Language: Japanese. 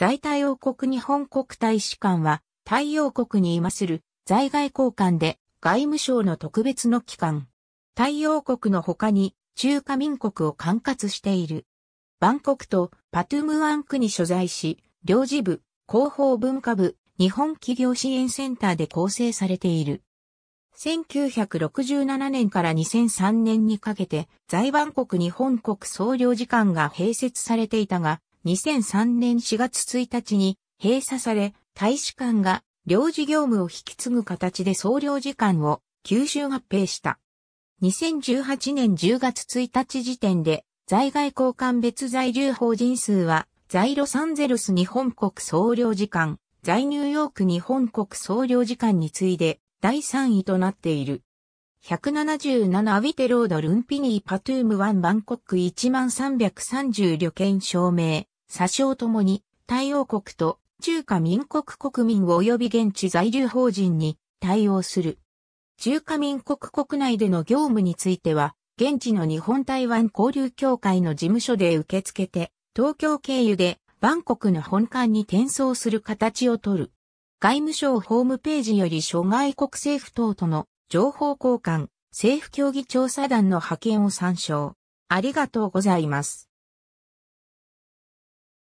在太王国日本国大使館は、太陽国に今する在外交官で外務省の特別の機関。太陽国の他に中華民国を管轄している。バンコクとパトゥムワン区に所在し、領事部、広報文化部、日本企業支援センターで構成されている。1967年から2003年にかけて、在万国日本国総領事館が併設されていたが、2003年4月1日に閉鎖され、大使館が領事業務を引き継ぐ形で総領事館を吸収合併した。2018年10月1日時点で、在外交換別在留法人数は、在ロサンゼルス日本国総領事館、在ニューヨーク日本国総領事館に次いで、第3位となっている。177アビテロードルンピニーパトゥーム1バンコック1 330旅券証明詐称ともに、対応国と中華民国国民及び現地在留邦人に対応する。中華民国国内での業務については、現地の日本台湾交流協会の事務所で受け付けて、東京経由でバンコクの本館に転送する形をとる。外務省ホームページより諸外国政府等との情報交換、政府協議調査団の派遣を参照。ありがとうございます。